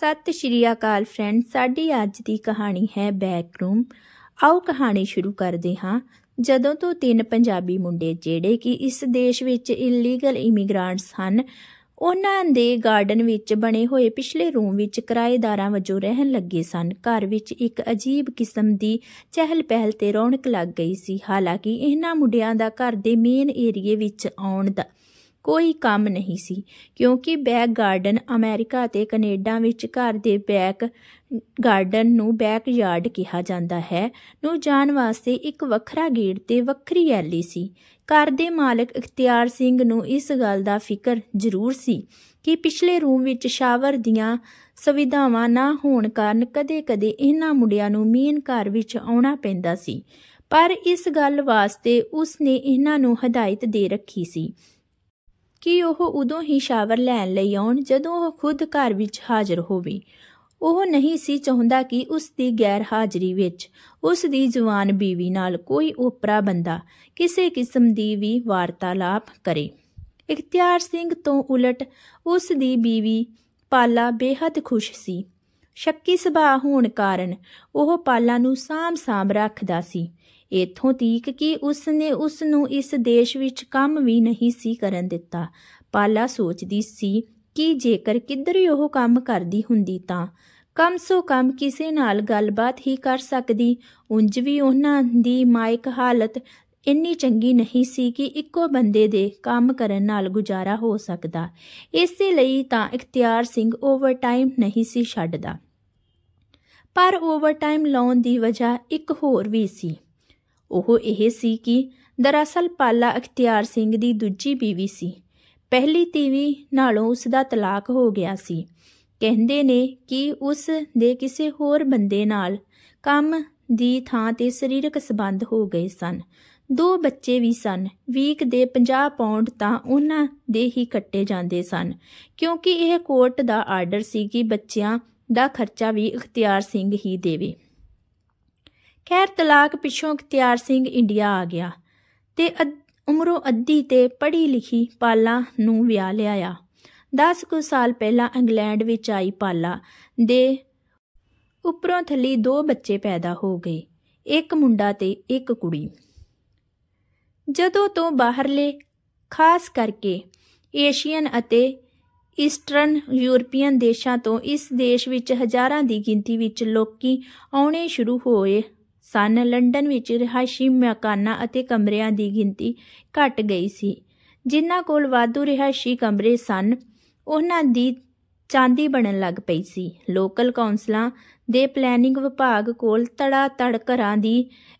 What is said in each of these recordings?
ਸਤਿ ਸ਼੍ਰੀ ਅਕਾਲ ਫਰੈਂਡ ਸਾਡੀ ਅੱਜ ਦੀ ਕਹਾਣੀ ਹੈ ਬੈਕ ਰੂਮ ਆਓ ਕਹਾਣੀ ਸ਼ੁਰੂ ਕਰਦੇ ਹਾਂ ਜਦੋਂ ਤੋਂ ਤਿੰਨ ਪੰਜਾਬੀ ਮੁੰਡੇ ਜਿਹੜੇ ਕਿ ਇਸ ਦੇਸ਼ ਵਿੱਚ ਇਲੀਗਲ ਇਮੀਗ੍ਰੈਂਟਸ ਹਨ ਉਹਨਾਂ ਦੇ ਗਾਰਡਨ ਵਿੱਚ ਬਣੇ ਹੋਏ ਪਿਛਲੇ ਰੂਮ ਵਿੱਚ ਕਿਰਾਏਦਾਰਾਂ ਵਜੋਂ ਰਹਿਣ ਲੱਗੇ ਸਨ ਘਰ ਵਿੱਚ ਇੱਕ ਅਜੀਬ ਕਿਸਮ ਦੀ ਚਹਿਲ ਪਹਿਲ ਤੇ ਰੌਣਕ ਲੱਗ ਗਈ ਸੀ ਹਾਲਾਂਕਿ ਇਹਨਾਂ ਮੁੰਡਿਆਂ ਦਾ ਘਰ ਦੇ ਮੇਨ ਏਰੀਏ ਵਿੱਚ ਆਉਣ ਦਾ ਕੋਈ ਕੰਮ ਨਹੀਂ ਸੀ ਕਿਉਂਕਿ ਬੈਕ ਗਾਰਡਨ ਅਮਰੀਕਾ ਅਤੇ ਕੈਨੇਡਾ ਵਿੱਚ ਘਰ ਦੇ ਬੈਕ ਗਾਰਡਨ ਨੂੰ ਬੈਕ ਯਾਰਡ ਕਿਹਾ ਜਾਂਦਾ ਹੈ ਨੂੰ ਜਾਣ ਵਾਸਤੇ ਇੱਕ ਵੱਖਰਾ ਗੇਟ ਤੇ ਵੱਖਰੀ ਐਲੀ ਸੀ ਘਰ ਦੇ ਮਾਲਕ ਇਖਤਿਆਰ ਸਿੰਘ ਨੂੰ ਇਸ ਗੱਲ ਦਾ ਫਿਕਰ ਜ਼ਰੂਰ ਸੀ ਕਿ ਪਿਛਲੇ ਰੂਮ ਵਿੱਚ ਸ਼ਾਵਰ ਦੀਆਂ ਸੁਵਿਧਾਵਾਂ ਨਾ ਹੋਣ ਕਾਰਨ ਕਦੇ-ਕਦੇ ਇਹਨਾਂ ਮੁੰਡਿਆਂ ਨੂੰ ਮੀਨ ਘਰ ਵਿੱਚ ਆਉਣਾ ਪੈਂਦਾ ਸੀ ਪਰ ਇਸ ਗੱਲ ਵਾਸਤੇ ਉਸ ਨੇ ਇਹਨਾਂ ਨੂੰ ਹਦਾਇਤ ਦੇ ਰੱਖੀ ਸੀ ਕਿ ਉਹ ਉਦੋਂ ਹੀ ਸ਼ਾਵਰ ਲੈਣ ਲਈ ਆਉਣ ਜਦੋਂ ਉਹ ਖੁਦ ਘਰ ਵਿੱਚ ਹਾਜ਼ਰ ਹੋਵੇ ਉਹ ਨਹੀਂ ਸੀ ਚਾਹੁੰਦਾ ਕਿ ਉਸ ਦੀ ਗੈਰ ਹਾਜ਼ਰੀ ਵਿੱਚ ਉਸ ਦੀ ਜਵਾਨ ਬੀਵੀ ਨਾਲ ਕੋਈ ਉਪਰਾ ਬੰਦਾ ਕਿਸੇ ਕਿਸਮ ਦੀ ਵੀ ਵਾਰਤਾਲਾਪ ਕਰੇ ਇਖਤਿਆਰ ਸਿੰਘ ਤੋਂ ਉਲਟ ਉਸ ਦੀ ਬੀਵੀ ਪਾਲਾ ਬੇहद ਖੁਸ਼ ਸੀ ਸ਼ੱਕੀ ਸੁਭਾਅ ਹੋਣ ਕਾਰਨ ਉਹ ਪਾਲਾ ਨੂੰ ਸਾਮ-ਸਾਮ ਰੱਖਦਾ ਸੀ ਇਥੋਂ ਤੀਕ ਕਿ ਉਸ ਨੇ ਉਸ ਨੂੰ ਇਸ ਦੇਸ਼ ਵਿੱਚ ਕੰਮ ਵੀ ਨਹੀਂ ਸੀ ਕਰਨ ਦਿੱਤਾ ਪਾਲਾ ਸੋਚਦੀ ਸੀ ਕਿ ਜੇਕਰ ਕਿੱਧਰ ਉਹ ਕੰਮ ਕਰਦੀ ਹੁੰਦੀ ਤਾਂ ਕਮ ਸੋ ਕਮ ਕਿਸੇ ਨਾਲ ਗੱਲਬਾਤ ਹੀ ਕਰ ਸਕਦੀ ਉੰਜ ਵੀ ਉਹਨਾਂ ਦੀ ਮਾਇਕ ਹਾਲਤ ਇੰਨੀ ਚੰਗੀ ਨਹੀਂ ਸੀ ਕਿ ਇੱਕੋ ਬੰਦੇ ਦੇ ਕੰਮ ਕਰਨ ਨਾਲ ਗੁਜ਼ਾਰਾ ਹੋ ਸਕਦਾ ਇਸੇ ਲਈ ਤਾਂ ਇਖਤਿਆਰ ਸਿੰਘ ਓਵਰਟਾਈਮ ਨਹੀਂ ਸੀ ਛੱਡਦਾ ਪਰ ਓਵਰਟਾਈਮ ਲਾਉਣ ਦੀ ਵਜ੍ਹਾ ਇੱਕ ਹੋਰ ਵੀ ਸੀ ਉਹ ਇਹ ਸੀ ਕਿ ਦਰਅਸਲ ਪਾਲਾ ਅਖਤਿਆਰ ਸਿੰਘ ਦੀ ਦੂਜੀ ਬੀਵੀ ਸੀ ਪਹਿਲੀ ਤੀਵੀ ਨਾਲੋਂ ਉਸ ਦਾ ਤਲਾਕ ਹੋ ਗਿਆ ਸੀ ਕਹਿੰਦੇ ਨੇ ਕਿ ਉਸ ਦੇ ਕਿਸੇ ਹੋਰ ਬੰਦੇ ਨਾਲ ਕੰਮ ਦੀ ਥਾਂ ਤੇ ਸਰੀਰਕ ਸਬੰਧ ਹੋ ਗਏ ਸਨ ਦੋ ਬੱਚੇ ਵੀ ਸਨ ਵੀਕ ਦੇ 50 ਪਾਉਂਡ ਤਾਂ ਉਹਨਾਂ ਦੇ ਹੀ ਕੱਟੇ ਜਾਂਦੇ ਸਨ ਕਿਉਂਕਿ ਇਹ ਕੋਰਟ ਦਾ ਆਰਡਰ ਸੀ ਕਿ ਬੱਚਿਆਂ ਦਾ ਖਰਚਾ ਵੀ ਇਖਤਿਆਰ ਸਿੰਘ ਹੀ ਦੇਵੇ ਖੈਰ ਤਲਾਕ ਪਿੱਛੋਂ ਇਖਤਿਆਰ ਸਿੰਘ ਇੰਡੀਆ ਆ ਗਿਆ ਤੇ ਉਮਰੋਂ ਅੱਧੀ ਤੇ ਪੜ੍ਹੀ ਲਿਖੀ ਪਾਲਾ ਨੂੰ ਵਿਆਹ ਲਿਆਇਆ 10 ਕੁ ਸਾਲ ਪਹਿਲਾਂ ਇੰਗਲੈਂਡ ਵਿੱਚ ਆਈ ਪਾਲਾ ਦੇ ਉੱਪਰੋਂ ਥੱਲੀ ਦੋ ਬੱਚੇ ਪੈਦਾ ਹੋ ਗਏ ਇੱਕ ਮੁੰਡਾ ਤੇ ਇੱਕ ਕੁੜੀ ਜਦੋਂ ਤੋਂ ਬਾਹਰਲੇ ਖਾਸ ਕਰਕੇ ਏਸ਼ੀਅਨ ਅਤੇ ਈਸਟਰਨ ਯੂਰਪੀਅਨ ਦੇਸ਼ਾਂ ਤੋਂ ਇਸ ਦੇਸ਼ ਵਿੱਚ ਹਜ਼ਾਰਾਂ ਦੀ ਗਿਣਤੀ ਵਿੱਚ ਲੋਕੀ ਆਉਣੇ ਸ਼ੁਰੂ ਹੋਏ ਸਨ ਲੰਡਨ ਵਿੱਚ ਰਿਹਾਇਸ਼ੀ ਮਕਾਨਾਂ ਅਤੇ ਕਮਰਿਆਂ ਦੀ ਗਿਣਤੀ ਘਟ ਗਈ ਸੀ ਜਿਨ੍ਹਾਂ ਕੋਲ ਵਾਧੂ ਰਿਹਾਇਸ਼ੀ ਕਮਰੇ ਸਨ ਉਹਨਾਂ ਦੀ ਚਾਂਦੀ ਬਣਨ ਲੱਗ ਪਈ ਸੀ ਲੋਕਲ ਕਾਉਂਸਲਾਂ ਦੇ ਪਲੈਨਿੰਗ ਵਿਭਾਗ ਕੋਲ ਤੜਾ ਤੜ ਘਰਾਂ ਦੀ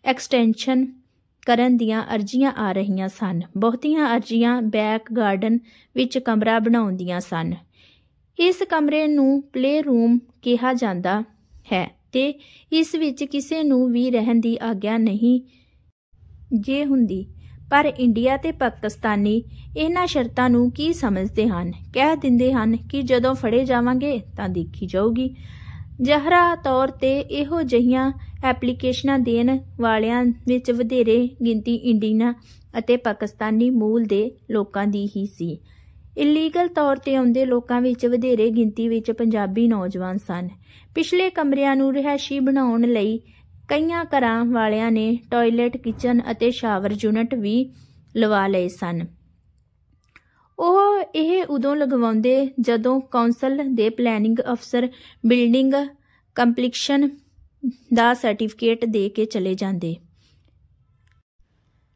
ਐਕਸਟੈਂਸ਼ਨ ਕਰਨ ਦੀਆਂ ਅਰਜ਼ੀਆਂ ਆ ਰਹੀਆਂ ਸਨ ਬਹੁਤੀਆਂ ਅਰਜ਼ੀਆਂ ਬੈਕ ਗਾਰਡਨ ਵਿੱਚ ਕਮਰਾ ਬਣਾਉਂਦੀਆਂ ਸਨ ਇਸ ਕਮਰੇ ਨੂੰ ਪਲੇ ਰੂਮ ਕਿਹਾ ਜਾਂਦਾ ਹੈ ਤੇ ਇਸ ਵਿੱਚ ਕਿਸੇ ਨੂੰ ਵੀ ਰਹਿਣ ਦੀ ਆਗਿਆ ਨਹੀਂ ਜੇ ਹੁੰਦੀ ਪਰ ਇੰਡੀਆ ਤੇ ਪਾਕਿਸਤਾਨੀ ਇਹਨਾਂ ਸ਼ਰਤਾਂ ਨੂੰ ਕੀ ਸਮਝਦੇ ਹਨ ਕਹਿ ਦਿੰਦੇ ਹਨ ਕਿ ਜਦੋਂ ਫੜੇ ਜਾਵਾਂਗੇ ਤਾਂ ਦੇਖੀ ਜਾਊਗੀ ਜ਼ਹਰਾ ਤੌਰ ਤੇ ਇਹੋ ਜਹੀਆਂ ਐਪਲੀਕੇਸ਼ਨਾਂ ਦੇਣ ਵਾਲਿਆਂ ਵਿੱਚ ਵਧੇਰੇ ਗਿਣਤੀ ਇੰਡੀਨਾ ਅਤੇ ਪਾਕਿਸਤਾਨੀ ਮੂਲ ਦੇ ਲੋਕਾਂ ਦੀ ਹੀ ਸੀ ਇਲੀਗਲ ਤੌਰ ਤੇ ਆਉਂਦੇ ਲੋਕਾਂ ਵਿੱਚ ਵਧੇਰੇ ਗਿਣਤੀ ਵਿੱਚ ਪੰਜਾਬੀ ਨੌਜਵਾਨ ਸਨ ਪਿਛਲੇ ਕਮਰਿਆਂ ਨੂੰ ਰਹਿਸ਼ੀ ਬਣਾਉਣ ਲਈ ਕਈਆਂ ਘਰਾਂ ਵਾਲਿਆਂ ਨੇ ਟਾਇਲਟ ਕਿਚਨ ਅਤੇ ਸ਼ਾਵਰ ਯੂਨਿਟ ਵੀ ਲਵਾ ਲਏ ਸਨ ਉਹ ਇਹ ਉਦੋਂ ਲਗਵਾਉਂਦੇ ਜਦੋਂ ਕਾਉਂਸਲ ਦੇ ਪਲੈਨਿੰਗ ਅਫਸਰ ਬਿਲਡਿੰਗ ਕੰਪਲੀਕਸ਼ਨ ਦਾ ਸਰਟੀਫਿਕੇਟ ਦੇ ਕੇ ਚਲੇ ਜਾਂਦੇ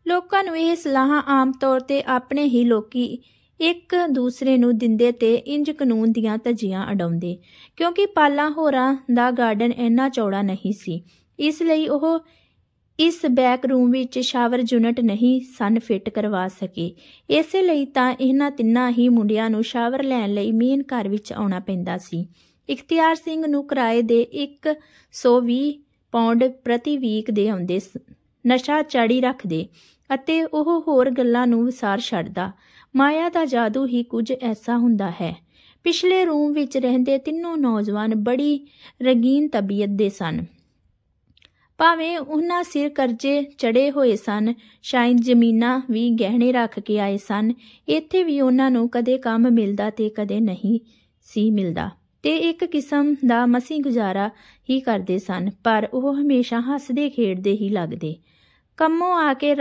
ਲੋਕਾਂ ਨੂੰ ਇਹ ਸਲਾਹਾਂ ਆਮ ਤੌਰ ਤੇ ਆਪਣੇ ਹੀ ਲੋਕੀ ਇੱਕ ਦੂਸਰੇ ਨੂੰ ਦਿੰਦੇ ਤੇ ਇੰਜ ਕਾਨੂੰਨ ਦੀਆਂ ਤਜੀਆਂ ਅਡਾਉਂਦੇ ਕਿਉਂਕਿ ਪਾਲਾ ਹੋਰਾ ਦਾ ਗਾਰਡਨ ਇੰਨਾ ਚੌੜਾ ਨਹੀਂ ਸੀ ਇਸ ਲਈ ਉਹ ਇਸ ਬੈਕ ਰੂਮ ਵਿੱਚ ਸ਼ਾਵਰ ਯੂਨਿਟ ਨਹੀਂ ਸਨ ਫਿੱਟ ਕਰਵਾ ਸਕੇ ਇਸੇ ਲਈ ਤਾਂ ਇਹਨਾਂ ਤਿੰਨਾਂ ਹੀ ਮੁੰਡਿਆਂ ਨੂੰ ਸ਼ਾਵਰ ਲੈਣ ਲਈ ਮੇਨ ਘਰ ਵਿੱਚ ਆਉਣਾ ਪੈਂਦਾ ਸੀ ਇਖਤਿਆਰ ਸਿੰਘ ਨੂੰ ਕਿਰਾਏ ਦੇ 120 ਪਾਉਂਡ ਪ੍ਰਤੀ ਵੀਕ ਦੇ ਆਉਂਦੇ ਨਸ਼ਾ ਚੜੀ ਰੱਖਦੇ ਅਤੇ ਉਹ ਹੋਰ ਗੱਲਾਂ ਨੂੰ ਵਿਸਾਰ ਛੱਡਦਾ ਮਾਇਆ ਦਾ ਜਾਦੂ ਹੀ ਕੁਝ ਐਸਾ ਹੁੰਦਾ ਹੈ ਪਿਛਲੇ ਰੂਮ ਵਿੱਚ ਰਹਿੰਦੇ ਤਿੰਨੋਂ ਨੌਜਵਾਨ ਬੜੀ ਰਗੀਨ ਤਬੀਅਤ ਦੇ ਸਨ ਭਾਵੇਂ ਉਹਨਾਂ ਸਿਰ ਕਰਜ਼ੇ ਚੜੇ ਹੋਏ ਸਨ ਸ਼ਾਇਦ ਜ਼ਮੀਨਾਂ ਵੀ ਗਹਿਣੇ ਰੱਖ ਕੇ ਆਏ ਸਨ ਇੱਥੇ ਵੀ ਉਹਨਾਂ ਨੂੰ ਕਦੇ ਕੰਮ ਮਿਲਦਾ ਤੇ ਕਦੇ ਨਹੀਂ ਸੀ ਮਿਲਦਾ ਤੇ ਇੱਕ ਕਿਸਮ ਦਾ ਮਸੀ ਗੁਜ਼ਾਰਾ ਹੀ ਕਰਦੇ ਸਨ ਪਰ ਉਹ ਹਮੇਸ਼ਾ ਹੱਸਦੇ ਖੇਡਦੇ ਹੀ ਲੱਗਦੇ ਕੰਮੋਂ ਆ ਕੇ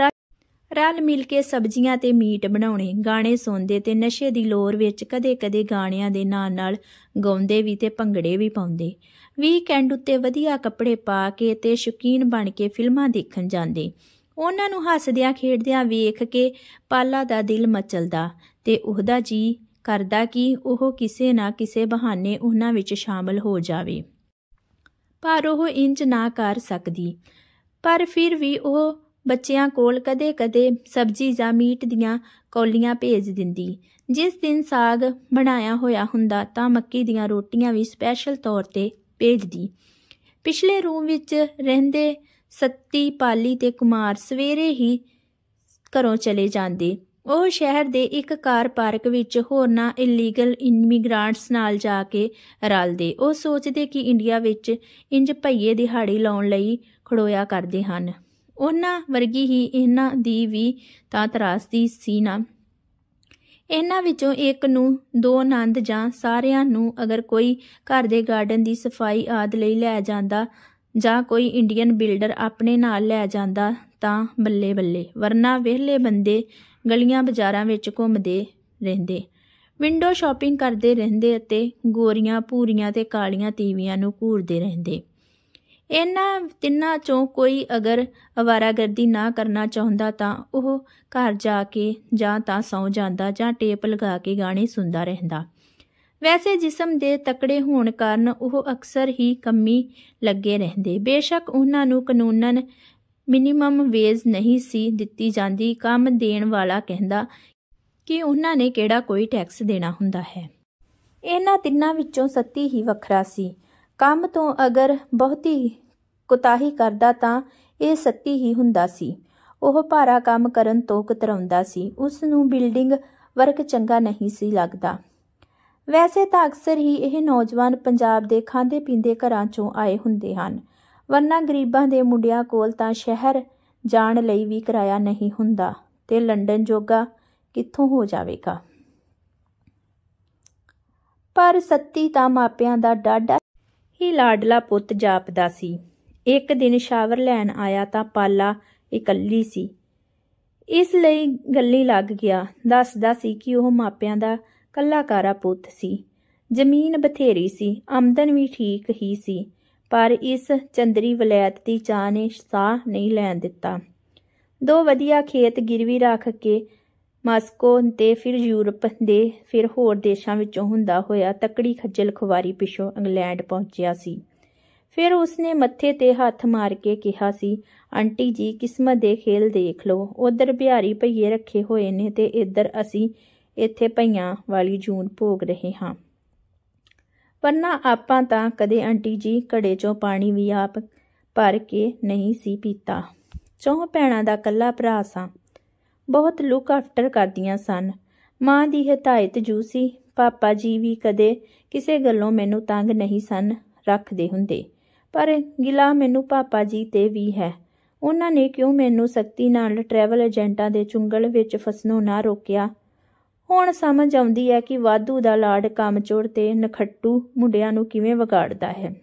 ਰਲ ਮਿਲ ਕੇ ਸਬਜ਼ੀਆਂ ਤੇ ਮੀਟ ਬਣਾਉਣੇ ਗਾਣੇ ਸੁਣਦੇ ਤੇ ਨਸ਼ੇ ਦੀ ਲੋਰ ਵਿੱਚ ਕਦੇ-ਕਦੇ ਗਾਣਿਆਂ ਦੇ ਨਾਲ-ਨਾਲ ਗਾਉਂਦੇ ਵੀ ਤੇ ਭੰਗੜੇ ਵੀ ਪਾਉਂਦੇ ਵੀਕਐਂਡ ਉੱਤੇ ਵਧੀਆ ਕੱਪੜੇ ਪਾ ਕੇ ਤੇ ਸ਼ੁਕੀਨ ਬਣ ਕੇ ਫਿਲਮਾਂ ਦੇਖਣ ਜਾਂਦੇ ਉਹਨਾਂ ਨੂੰ ਹੱਸਦਿਆਂ ਖੇਡਦਿਆਂ ਵੇਖ ਕੇ ਪਾਲਾ ਦਾ ਦਿਲ ਮਚਲਦਾ ਤੇ ਉਹਦਾ ਜੀ ਕਰਦਾ ਕਿ ਉਹ ਕਿਸੇ ਨਾ ਕਿਸੇ ਬਹਾਨੇ ਉਹਨਾਂ ਵਿੱਚ ਸ਼ਾਮਲ ਹੋ ਜਾਵੇ ਪਰ ਉਹ ਇੰਜ ਨਾ ਕਰ ਸਕਦੀ ਪਰ ਫਿਰ ਵੀ ਉਹ ਬੱਚਿਆਂ ਕੋਲ ਕਦੇ-ਕਦੇ ਸਬਜ਼ੀ ਜਾਂ ਮੀਟ ਦੀਆਂ ਕੌਲੀਆਂ ਭੇਜ ਦਿੰਦੀ ਜਿਸ ਦਿਨ ਸਾਗ ਬਣਾਇਆ ਹੋਇਆ ਹੁੰਦਾ ਤਾਂ ਮੱਕੀ ਦੀਆਂ ਰੋਟੀਆਂ ਵੀ ਸਪੈਸ਼ਲ ਤੌਰ ਤੇ ਭੇਜਦੀ ਪਿਛਲੇ ਰੂਮ ਵਿੱਚ ਰਹਿੰਦੇ ਸੱਤੀ ਪਾਲੀ ਤੇ ਕੁਮਾਰ ਸਵੇਰੇ ਹੀ ਘਰੋਂ ਚਲੇ ਜਾਂਦੇ ਉਹ ਸ਼ਹਿਰ ਦੇ ਇੱਕ ਕਾਰ ਪਾਰਕ ਵਿੱਚ ਹੋਰਨਾ ਇਲੀਗਲ ਇਮੀਗ੍ਰੈਂਟਸ ਨਾਲ ਜਾ ਕੇ ਰਲਦੇ ਉਹ ਸੋਚਦੇ ਕਿ ਇੰਡੀਆ ਵਿੱਚ ਇੰਜ ਭਈਏ ਦਿਹਾੜੀ ਲਾਉਣ ਲਈ ਖੜੋਇਆ ਕਰਦੇ ਹਨ ਉਹਨਾਂ ਵਰਗੀ ਹੀ ਇਹਨਾਂ ਦੀ ਵੀ ਤਾਂ ਤਰਾਸਦੀ ਸੀ ਨਾ ਇਹਨਾਂ ਵਿੱਚੋਂ ਇੱਕ ਨੂੰ ਦੋ ਆਨੰਦ ਜਾਂ ਸਾਰਿਆਂ ਨੂੰ ਅਗਰ ਕੋਈ ਘਰ ਦੇ ਗਾਰਡਨ ਦੀ ਸਫਾਈ ਆਦ ਲਈ ਲੈ ਜਾਂਦਾ ਜਾਂ ਕੋਈ ਇੰਡੀਅਨ ਬਿਲਡਰ ਆਪਣੇ ਨਾਲ ਲੈ ਜਾਂਦਾ ਤਾਂ ਬੱਲੇ ਬੱਲੇ ਵਰਨਾ ਵਿਹਲੇ ਬੰਦੇ ਗਲੀਆਂ ਬਾਜ਼ਾਰਾਂ ਵਿੱਚ ਘੁੰਮਦੇ ਰਹਿੰਦੇ ਵਿੰਡੋ ਸ਼ਾਪਿੰਗ ਕਰਦੇ ਰਹਿੰਦੇ ਅਤੇ ਗੋਰੀਆਂ ਪੂਰੀਆਂ ਤੇ ਕਾਲੀਆਂ ਤੀਵੀਆਂ ਨੂੰ ਘੂਰਦੇ ਰਹਿੰਦੇ ਇਹਨਾਂ ਤਿੰਨਾਂ ਚੋਂ ਕੋਈ ਅਗਰ ਅਵਾਰਾਗਰਦੀ ਨਾ ਕਰਨਾ ਚਾਹੁੰਦਾ ਤਾਂ ਉਹ ਘਰ ਜਾ ਕੇ ਜਾਂ ਤਾਂ ਸੌ ਜਾਂਦਾ ਜਾਂ ਟੇਪ ਲਗਾ ਕੇ ਗਾਣੇ ਸੁਣਦਾ ਰਹਿੰਦਾ ਵੈਸੇ ਜਿਸਮ ਦੇ ਤਕੜੇ ਹੋਣ ਕਾਰਨ ਉਹ ਅਕਸਰ ਹੀ ਕੰਮੀ ਲੱਗੇ ਰਹਿੰਦੇ ਬੇਸ਼ੱਕ ਉਹਨਾਂ ਨੂੰ ਕਾਨੂੰਨਨ ਮਿਨੀਮਮ ਵੇਜ ਨਹੀਂ ਸੀ ਦਿੱਤੀ ਜਾਂਦੀ ਕੰਮ ਦੇਣ ਵਾਲਾ ਕਹਿੰਦਾ ਕਿ ਉਹਨਾਂ ਨੇ ਕਿਹੜਾ ਕੋਈ ਟੈਕਸ ਦੇਣਾ ਹੁੰਦਾ ਹੈ ਇਹਨਾਂ ਤਿੰਨਾਂ ਵਿੱਚੋਂ ਸੱਤੀ ਹੀ ਵੱਖਰਾ ਸੀ ਕੰਮ ਤੋਂ ਅਗਰ ਬਹੁਤੀ ਕੁਤਾਹੀ ਕਰਦਾ ਤਾਂ ਇਹ ਸੱਤੀ ਹੀ ਹੁੰਦਾ ਸੀ ਉਹ ਭਾਰਾ ਕੰਮ ਕਰਨ ਤੋਂ ਕਤਰਾਉਂਦਾ ਸੀ ਉਸ ਨੂੰ ਬਿਲਡਿੰਗ ਵਰਕ ਚੰਗਾ ਨਹੀਂ ਸੀ ਲੱਗਦਾ ਵੈਸੇ ਤਾਂ ਅਕਸਰ ਹੀ ਇਹ ਨੌਜਵਾਨ ਪੰਜਾਬ ਦੇ ਖਾਂਦੇ ਪੀਂਦੇ ਘਰਾਂ ਚੋਂ ਆਏ ਹੁੰਦੇ ਹਨ ਵਰਨਾ ਗਰੀਬਾਂ ਦੇ ਮੁੰਡਿਆਂ ਕੋਲ ਤਾਂ ਸ਼ਹਿਰ ਜਾਣ ਲਈ ਵੀ ਕਿਰਾਇਆ ਨਹੀਂ ਹੁੰਦਾ ਤੇ ਲੰਡਨ ਜੋਗਾ ਕਿੱਥੋਂ ਹੋ ਜਾਵੇਗਾ ਪਰ ਸੱਤੀ ਤਾਂ ਮਾਪਿਆਂ ਦਾ ਡਾਡਾ ਹੀ ਲਾਡਲਾ ਪੁੱਤ ਜਾਪਦਾ ਸੀ ਇੱਕ ਦਿਨ ਸ਼ਾਵਰ ਲੈਣ ਆਇਆ ਤਾਂ ਪਾਲਾ ਇਕੱਲੀ ਸੀ ਇਸ ਲਈ ਗੱਲੀ ਲੱਗ ਗਿਆ ਦੱਸਦਾ ਸੀ ਕਿ ਉਹ ਮਾਪਿਆਂ ਦਾ ਕੱਲਾਕਾਰਾ ਪੁੱਤ ਸੀ ਜ਼ਮੀਨ ਬਥੇਰੀ ਸੀ ਆਮਦਨ ਵੀ ਠੀਕ ਹੀ ਸੀ ਪਰ ਇਸ ਚੰਦਰੀ ਵਲੈਤ ਦੀ ਚਾਹ ਨੇ ਸਾਹ ਨਹੀਂ ਲੈਣ ਦਿੱਤਾ ਦੋ ਵਧੀਆ ਖੇਤ ਗਿਰਵੀ ਰੱਖ ਕੇ ਮਾਸਕੋ ਤੇ ਫਿਰ ਯੂਰਪ ਦੇ ਫਿਰ ਹੋਰ ਦੇਸ਼ਾਂ ਵਿੱਚੋਂ ਹੁੰਦਾ ਹੋਇਆ ਤਕੜੀ ਖੱਜਲ ਖਵਾਰੀ ਪਿਛੋਂ ਇੰਗਲੈਂਡ ਪਹੁੰਚਿਆ ਸੀ ਫਿਰ ਉਸਨੇ ਮੱਥੇ ਤੇ ਹੱਥ ਮਾਰ ਕੇ ਕਿਹਾ ਸੀ ਆਂਟੀ ਜੀ ਕਿਸਮਤ ਦੇ ਖੇਲ ਦੇਖ ਲਓ ਉਧਰ ਬਿਹਾਰੀ ਭਈਏ ਰੱਖੇ ਹੋਏ ਨੇ ਤੇ ਇੱਧਰ ਅਸੀਂ ਇੱਥੇ ਭਈਆਂ ਵਾਲੀ ਜੂਨ ਭੋਗ ਰਹੇ ਹਾਂ ਪਰ ਆਪਾਂ ਤਾਂ ਕਦੇ ਆਂਟੀ ਜੀ ਘੜੇ 'ਚੋਂ ਪਾਣੀ ਵੀ ਆਪ ਭਰ ਕੇ ਨਹੀਂ ਸੀ ਪੀਤਾ ਚੌਂ ਪੈਣਾ ਦਾ ਕੱਲਾ ਭਰਾ ਸਾਂ ਬਹੁਤ ਲੁੱਕ ਆਫਟਰ ਕਰਦੀਆਂ ਸਨ ਮਾਂ ਦੀ ਹਤਾਇਤ ਜੂ ਸੀ ਪਾਪਾ ਜੀ ਵੀ ਕਦੇ ਕਿਸੇ ਗੱਲੋਂ ਮੈਨੂੰ ਤੰਗ ਨਹੀਂ ਸਨ ਰੱਖਦੇ ਹੁੰਦੇ ਪਰ ਗਿਲਾ ਮੈਨੂੰ ਪਾਪਾ ਜੀ ਤੇ ਵੀ ਹੈ ਉਹਨਾਂ ਨੇ ਕਿਉਂ ਮੈਨੂੰ ਸਖਤੀ ਨਾਲ ਟਰੈਵਲ ਏਜੰਟਾਂ ਦੇ ਚੁੰਗਲ ਵਿੱਚ ਫਸਣੋਂ ਨਾ ਰੋਕਿਆ ਹੁਣ ਸਮਝ ਆਉਂਦੀ ਹੈ ਕਿ ਵਾਧੂ ਦਾ ਲਾੜ ਕਾਮਚੋਰ ਤੇ ਨਖੱਟੂ ਮੁੰਡਿਆਂ ਨੂੰ ਕਿਵੇਂ ਵਿਗਾੜਦਾ ਹੈ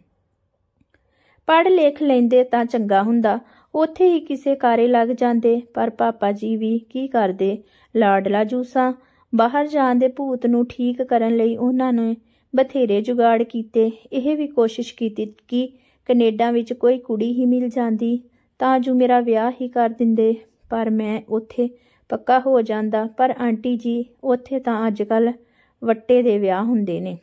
ਪੜ੍ਹ ਲੇਖ ਲੈਂਦੇ ਤਾਂ ਚੰਗਾ ਹੁੰਦਾ ਉੱਥੇ ਹੀ ਕਿਸੇ ਕਾਰੇ ਲੱਗ ਜਾਂਦੇ ਪਰ ਪਾਪਾ ਜੀ ਵੀ ਕੀ ਕਰਦੇ ਲਾਡਲਾ ਜੂਸਾ ਬਾਹਰ ਜਾਣ ਦੇ ਭੂਤ ਨੂੰ ਠੀਕ ਕਰਨ ਲਈ ਉਹਨਾਂ ਨੇ ਬਥੇਰੇ ਜੁਗਾੜ ਕੀਤੇ ਇਹ ਵੀ ਕੋਸ਼ਿਸ਼ ਕੀਤੀ ਕਿ ਕੈਨੇਡਾ ਵਿੱਚ ਕੋਈ ਕੁੜੀ ਹੀ ਮਿਲ ਜਾਂਦੀ ਤਾਂ ਜੋ ਮੇਰਾ ਵਿਆਹ ਹੀ ਕਰ ਦਿੰਦੇ ਪਰ ਮੈਂ ਉੱਥੇ ਪੱਕਾ ਹੋ ਜਾਂਦਾ ਪਰ ਆਂਟੀ ਜੀ ਉੱਥੇ ਤਾਂ ਅੱਜ ਕੱਲ ਵੱਟੇ ਦੇ ਵਿਆਹ ਹੁੰਦੇ ਨੇ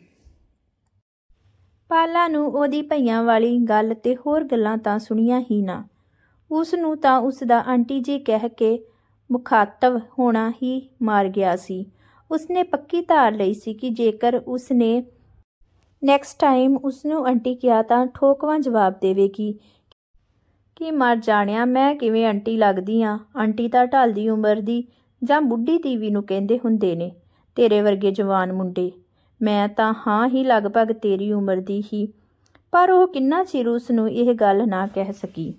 ਪਾਲਾ ਨੂੰ ਉਹਦੀ ਭਈਆਂ ਵਾਲੀ ਗੱਲ ਤੇ ਹੋਰ ਗੱਲਾਂ ਤਾਂ ਸੁਣੀਆਂ ਹੀ ਨਾ ਉਸ ਨੂੰ ਤਾਂ ਉਸ ਦਾ ਆਂਟੀ ਜੀ ਕਹਿ ਕੇ ਮੁਖਾਤਵ ਹੋਣਾ ਹੀ ਮਾਰ ਗਿਆ ਸੀ ਉਸਨੇ ਪੱਕੀ ਧਾਰ ਲਈ ਸੀ ਕਿ ਜੇਕਰ ਉਸਨੇ ਨੈਕਸਟ ਟਾਈਮ ਉਸ ਨੂੰ ਆਂਟੀ ਕਿਹਾ ਤਾਂ ਠੋਕਵਾਂ ਜਵਾਬ ਦੇਵੇਗੀ ਕਿ ਮਰ ਜਾਣਿਆ ਮੈਂ ਕਿਵੇਂ ਆਂਟੀ ਲੱਗਦੀ ਆ ਆਂਟੀ ਤਾਂ ਢਲਦੀ ਉਮਰ ਦੀ ਜਾਂ ਬੁੱਢੀ ਤੀਵੀ ਨੂੰ ਕਹਿੰਦੇ ਹੁੰਦੇ ਨੇ ਤੇਰੇ ਵਰਗੇ ਜਵਾਨ ਮੁੰਡੇ ਮੈਂ ਤਾਂ ਹਾਂ ਹੀ ਲਗਭਗ ਤੇਰੀ ਉਮਰ ਦੀ ਹੀ ਪਰ ਉਹ ਕਿੰਨਾ ਚਿਰ ਉਸ ਨੂੰ ਇਹ ਗੱਲ ਨਾ ਕਹਿ ਸਕੀ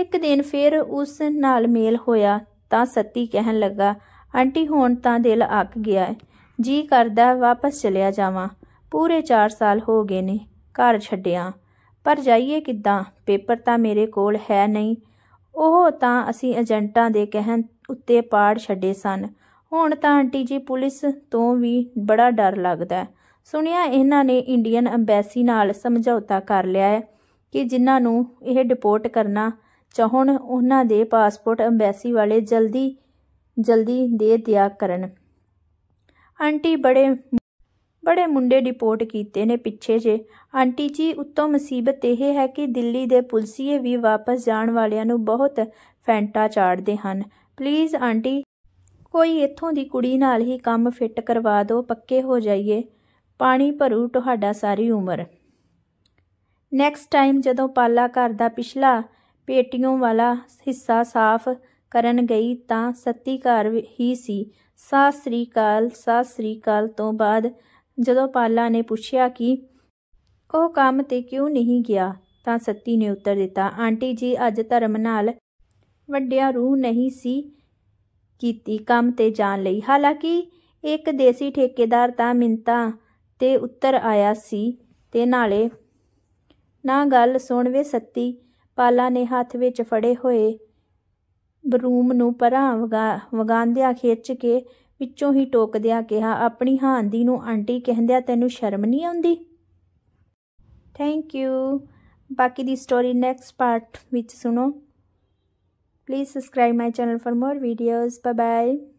ਇੱਕ ਦਿਨ ਫਿਰ ਉਸ ਨਾਲ ਮੇਲ ਹੋਇਆ ਤਾਂ ਸੱਤੀ ਕਹਿਣ ਲੱਗਾ ਆਂਟੀ ਹੁਣ ਤਾਂ ਦਿਲ ਅੱਕ ਗਿਆ ਜੀ ਕਰਦਾ ਵਾਪਸ ਚਲਿਆ ਜਾਵਾਂ ਪੂਰੇ 4 ਸਾਲ ਹੋ ਗਏ ਨੇ ਘਰ ਛੱਡਿਆ ਪਰ ਜਾਈਏ ਕਿੱਦਾਂ ਪੇਪਰ ਤਾਂ ਮੇਰੇ ਕੋਲ ਹੈ ਨਹੀਂ ਉਹ ਤਾਂ ਅਸੀਂ ਏਜੰਟਾਂ ਦੇ ਕਹਿਣ ਉੱਤੇ ਪਾੜ ਛੱਡੇ ਸਨ ਹੁਣ ਤਾਂ ਆਂਟੀ ਜੀ ਪੁਲਿਸ ਤੋਂ ਵੀ ਬੜਾ ਡਰ ਲੱਗਦਾ ਸੁਣਿਆ ਇਹਨਾਂ ਨੇ ਇੰਡੀਅਨ ਐਮਬੈਸੀ ਨਾਲ ਸਮਝੌਤਾ ਕਰ ਲਿਆ ਹੈ ਕਿ ਜਿਨ੍ਹਾਂ ਨੂੰ ਇਹ ਡਿਪੋਰਟ ਕਰਨਾ ਚਾਹਣ ਉਹਨਾਂ ਦੇ ਪਾਸਪੋਰਟ ਐਮਬੈਸੀ ਵਾਲੇ ਜਲਦੀ ਜਲਦੀ ਦੇ ਦਿਆ ਕਰਨ ਆਂਟੀ ਬੜੇ ਬੜੇ ਮੁੰਡੇ ਡਿਪੋਰਟ ਕੀਤੇ ਨੇ ਪਿੱਛੇ ਜੇ ਆਂਟੀ ਜੀ ਉੱਤੋਂ ਮੁਸੀਬਤ ਇਹ ਹੈ ਕਿ ਦਿੱਲੀ ਦੇ ਪੁਲਸੀਏ ਵੀ ਵਾਪਸ ਜਾਣ ਵਾਲਿਆਂ ਨੂੰ ਬਹੁਤ ਫੈਂਟਾ ਚਾੜਦੇ ਹਨ ਪਲੀਜ਼ ਆਂਟੀ ਕੋਈ ਇੱਥੋਂ ਦੀ ਕੁੜੀ ਨਾਲ ਹੀ ਕੰਮ ਫਿੱਟ ਕਰਵਾ ਦਿਓ ਪੱਕੇ ਹੋ ਜਾਈਏ ਪਾਣੀ ਭਰੂ ਤੁਹਾਡਾ ਸਾਰੀ ਉਮਰ ਨੈਕਸਟ ਟਾਈਮ ਜਦੋਂ ਪਾਲਾ ਘਰ ਦਾ ਪਿਛਲਾ ਪੇਟੀਆਂ ਵਾਲਾ ਹਿੱਸਾ ਸਾਫ਼ ਕਰਨ ਗਈ ਤਾਂ ਸੱਤੀ ਘਰ ਹੀ ਸੀ ਸਤਿ ਸ੍ਰੀ ਅਕਾਲ ਸਤਿ ਸ੍ਰੀ ਅਕਾਲ ਤੋਂ ਬਾਅਦ ਜਦੋਂ ਪਾਲਾ ਨੇ ਪੁੱਛਿਆ ਕਿ ਉਹ ਕੰਮ ਤੇ ਕਿਉਂ ਨਹੀਂ ਗਿਆ ਤਾਂ ਸੱਤੀ ਨੇ ਉੱਤਰ ਦਿੱਤਾ ਆਂਟੀ ਜੀ ਅੱਜ ਧਰਮ ਨਾਲ ਵੱਡਿਆ ਰੂਹ ਨਹੀਂ ਸੀ ਕੀਤੀ ਕੰਮ ਤੇ ਜਾਣ ਲਈ ਹਾਲਾਂਕਿ ਇੱਕ ਦੇਸੀ ਠੇਕੇਦਾਰ ਤਾਂ ਮਿੰਤਾ ਤੇ ਉੱਤਰ ਆਇਆ ਸੀ ਤੇ ਨਾਲੇ ਨਾ ਗੱਲ ਸੁਣਵੇ ਸੱਤੀ ਪਾਲਾ ਨੇ ਹੱਥ ਵਿੱਚ ਫੜੇ ਹੋਏ ਬਰੂਮ ਨੂੰ ਪਰਾਂ ਵਗਾ ਵਗਾਂਦਿਆਂ ਖਿੱਚ ਕੇ ਵਿੱਚੋਂ ਹੀ ਟੋਕਦਿਆਂ ਕਿਹਾ ਆਪਣੀ ਹਾਂਦੀ ਨੂੰ ਆਂਟੀ ਕਹਿੰਦਿਆਂ ਤੈਨੂੰ ਸ਼ਰਮ ਨਹੀਂ ਆਉਂਦੀ ਥੈਂਕ ਯੂ ਬਾਕੀ ਦੀ ਸਟੋਰੀ ਨੈਕਸਟ ਪਾਰਟ ਵਿੱਚ ਸੁਣੋ please subscribe my channel for more videos bye bye